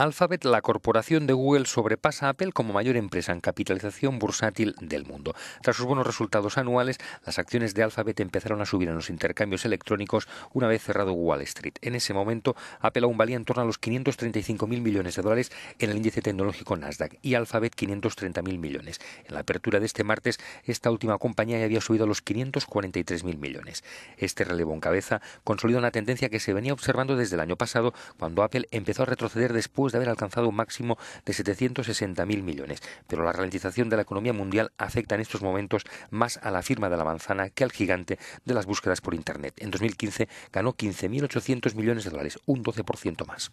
Alphabet, la corporación de Google, sobrepasa a Apple como mayor empresa en capitalización bursátil del mundo. Tras sus buenos resultados anuales, las acciones de Alphabet empezaron a subir en los intercambios electrónicos una vez cerrado Wall Street. En ese momento, Apple aún valía en torno a los 535.000 millones de dólares en el índice tecnológico Nasdaq y Alphabet 530.000 millones. En la apertura de este martes, esta última compañía ya había subido a los 543.000 millones. Este relevo en cabeza consolida una tendencia que se venía observando desde el año pasado, cuando Apple empezó a retroceder después de haber alcanzado un máximo de 760.000 millones. Pero la ralentización de la economía mundial afecta en estos momentos más a la firma de la manzana que al gigante de las búsquedas por Internet. En 2015 ganó 15.800 millones de dólares, un 12% más.